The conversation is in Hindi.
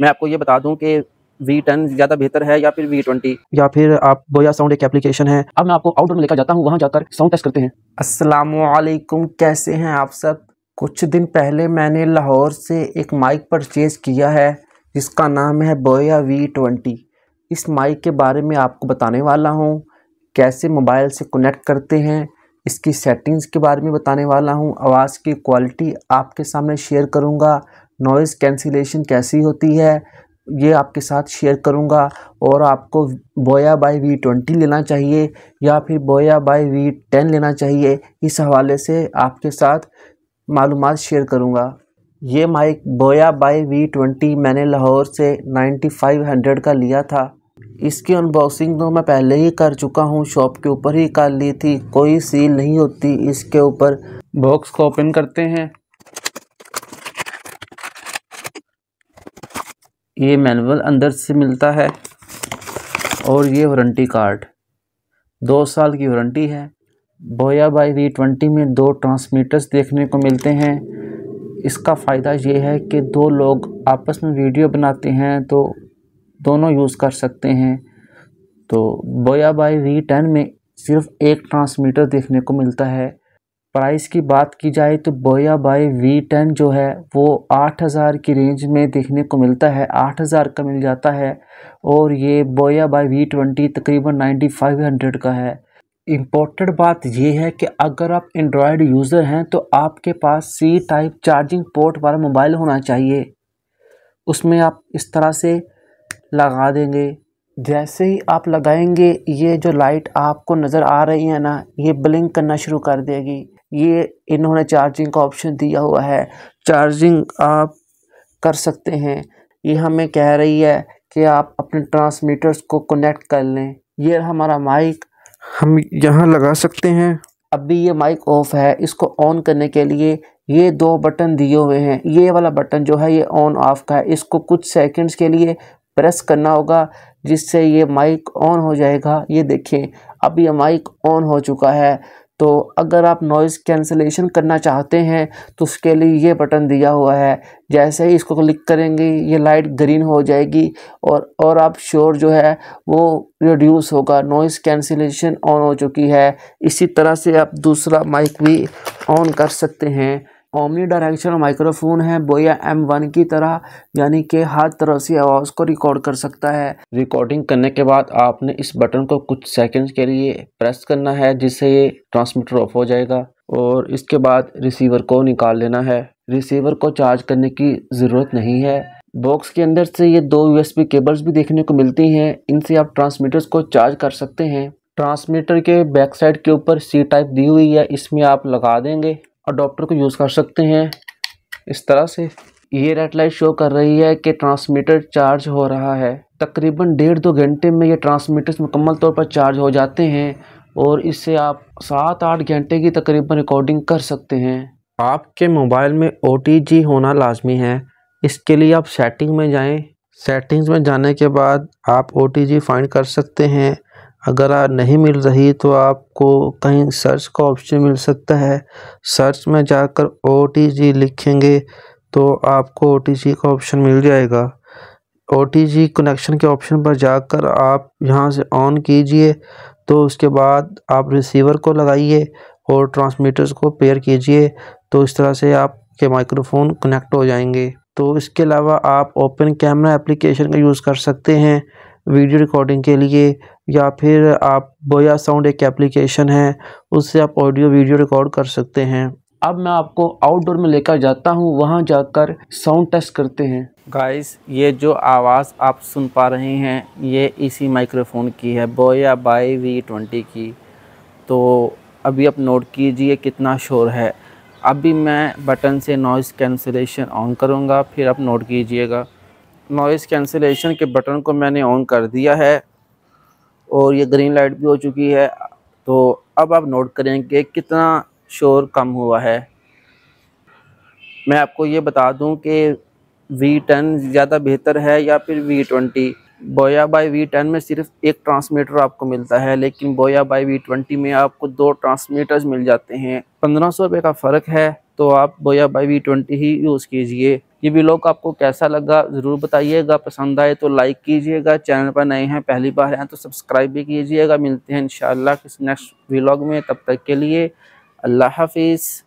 मैं आपको ये बता दूं कि वी ज्यादा बेहतर है या फिर वी ट्वेंटी या फिर आप बोया साउंड एक एप्लीकेशन है अब मैं आपको आउटडोर लेकर जाता हूँ वहाँ जाकर साउंड टेस्ट करते हैं असलम कैसे हैं आप सब कुछ दिन पहले मैंने लाहौर से एक माइक परचेज किया है जिसका नाम है बोया वी ट्वेंटी इस माइक के बारे में आपको बताने वाला हूँ कैसे मोबाइल से कनेक्ट करते हैं इसकी सेटिंग्स के बारे में बताने वाला हूँ आवाज़ की क्वालिटी आपके सामने शेयर करूँगा नॉइज़ कैंसिलेशन कैसी होती है ये आपके साथ शेयर करूँगा और आपको बोया बाई वी ट्वेंटी लेना चाहिए या फिर बोया बाई वी टेन लेना चाहिए इस हवाले से आपके साथ मालूम शेयर करूँगा ये माइक बोया बाई वी ट्वेंटी मैंने लाहौर से नाइन्टी फाइव हंड्रेड का लिया था इसकी अनबॉक्सिंग तो मैं पहले ही कर चुका हूँ शॉप के ऊपर ही कर ली थी कोई सील नहीं होती इसके ऊपर बॉक्स को ओपन करते हैं ये मैनुअल अंदर से मिलता है और ये वारंटी कार्ड दो साल की वारंटी है बोया बाई वी ट्वेंटी में दो ट्रांसमीटर्स देखने को मिलते हैं इसका फ़ायदा ये है कि दो लोग आपस में वीडियो बनाते हैं तो दोनों यूज़ कर सकते हैं तो बोया बाई वी टेन में सिर्फ एक ट्रांसमीटर देखने को मिलता है प्राइस की बात की जाए तो बोया बाई वी टेन जो है वो आठ हज़ार की रेंज में देखने को मिलता है आठ हज़ार का मिल जाता है और ये बोया बाई वी ट्वेंटी तकरीबन नाइन्टी फाइव हंड्रेड का है इम्पोर्टेंट बात यह है कि अगर आप एंड्रॉयड यूज़र हैं तो आपके पास सी टाइप चार्जिंग पोर्ट वाला मोबाइल होना चाहिए उसमें आप इस तरह से लगा देंगे जैसे ही आप लगाएंगे ये जो लाइट आपको नज़र आ रही है ना ये ब्लिंक करना शुरू कर देगी ये इन्होंने चार्जिंग का ऑप्शन दिया हुआ है चार्जिंग आप कर सकते हैं ये हमें कह रही है कि आप अपने ट्रांसमीटर्स को कनेक्ट कर लें ये हमारा माइक हम यहाँ लगा सकते हैं अभी ये माइक ऑफ है इसको ऑन करने के लिए ये दो बटन दिए हुए हैं ये वाला बटन जो है ये ऑन ऑफ का है इसको कुछ सेकंड्स के लिए प्रेस करना होगा जिससे ये माइक ऑन हो जाएगा ये देखें अब ये माइक ऑन हो चुका है तो अगर आप नॉइज़ कैंसलेशन करना चाहते हैं तो उसके लिए ये बटन दिया हुआ है जैसे ही इसको क्लिक करेंगे ये लाइट ग्रीन हो जाएगी और और आप शोर जो है वो रिड्यूस होगा नॉइज़ कैंसलेशन ऑन हो चुकी है इसी तरह से आप दूसरा माइक भी ऑन कर सकते हैं ओमनी डायरेक्शन माइक्रोफोन है बोया एम वन की तरह यानी कि हर तरफ से आवाज़ को रिकॉर्ड कर सकता है रिकॉर्डिंग करने के बाद आपने इस बटन को कुछ सेकंड्स के लिए प्रेस करना है जिससे ये ट्रांसमीटर ऑफ हो जाएगा और इसके बाद रिसीवर को निकाल लेना है रिसीवर को चार्ज करने की ज़रूरत नहीं है बॉक्स के अंदर से ये दो यू केबल्स भी देखने को मिलती हैं इनसे आप ट्रांसमीटर्स को चार्ज कर सकते हैं ट्रांसमीटर के बैक साइड के ऊपर सी टाइप दी हुई है इसमें आप लगा देंगे अडोप्टर को यूज़ कर सकते हैं इस तरह से ये रेड लाइट शो कर रही है कि ट्रांसमीटर चार्ज हो रहा है तकरीबन डेढ़ दो घंटे में ये ट्रांसमीटर्स मुकम्मल तौर पर चार्ज हो जाते हैं और इससे आप सात आठ घंटे की तकरीबन रिकॉर्डिंग कर सकते हैं आपके मोबाइल में ओ होना लाजमी है इसके लिए आप सेटिंग में जाएं सेटिंग्स में जाने के बाद आप ओ फाइंड कर सकते हैं अगर नहीं मिल रही तो आपको कहीं सर्च का ऑप्शन मिल सकता है सर्च में जाकर ओ टी जी लिखेंगे तो आपको ओ टी जी का ऑप्शन मिल जाएगा ओ टी जी कनेक्शन के ऑप्शन पर जाकर आप यहाँ से ऑन कीजिए तो उसके बाद आप रिसीवर को लगाइए और ट्रांसमीटर्स को पेयर कीजिए तो इस तरह से आपके माइक्रोफोन कनेक्ट हो जाएंगे तो इसके अलावा आप ओपन कैमरा एप्लीकेशन का यूज़ कर सकते हैं वीडियो रिकॉर्डिंग के लिए या फिर आप बोया साउंड एक एप्लीकेशन है उससे आप ऑडियो वीडियो रिकॉर्ड कर सकते हैं अब मैं आपको आउटडोर में लेकर जाता हूँ वहाँ जाकर साउंड टेस्ट करते हैं गाइस ये जो आवाज़ आप सुन पा रहे हैं ये इसी माइक्रोफोन की है बोया बाई वी ट्वेंटी की तो अभी आप नोट कीजिए कितना शोर है अभी मैं बटन से नॉइज़ कैंसलेशन ऑन करूँगा फिर आप नोट कीजिएगा नॉइस कैंसिलेशन के बटन को मैंने ऑन कर दिया है और ये ग्रीन लाइट भी हो चुकी है तो अब आप नोट करेंगे कितना शोर कम हुआ है मैं आपको ये बता दूं कि वी टेन ज़्यादा बेहतर है या फिर V twenty Boya by V ten में सिर्फ एक ट्रांसमीटर आपको मिलता है लेकिन बोया बाई वी ट्वेंटी में आपको दो ट्रांसमीटर्स मिल जाते हैं पंद्रह सौ रुपये का फ़र्क है तो आप बोया बाई वी ट्वेंटी ही यूज़ कीजिए ये ब्लॉग आपको कैसा लगा ज़रूर बताइएगा पसंद आए तो लाइक कीजिएगा चैनल पर नए हैं पहली बार हैं तो सब्सक्राइब भी कीजिएगा मिलते हैं इन किसी नेक्स्ट व्लॉग में तब तक के लिए अल्लाह हाफिज़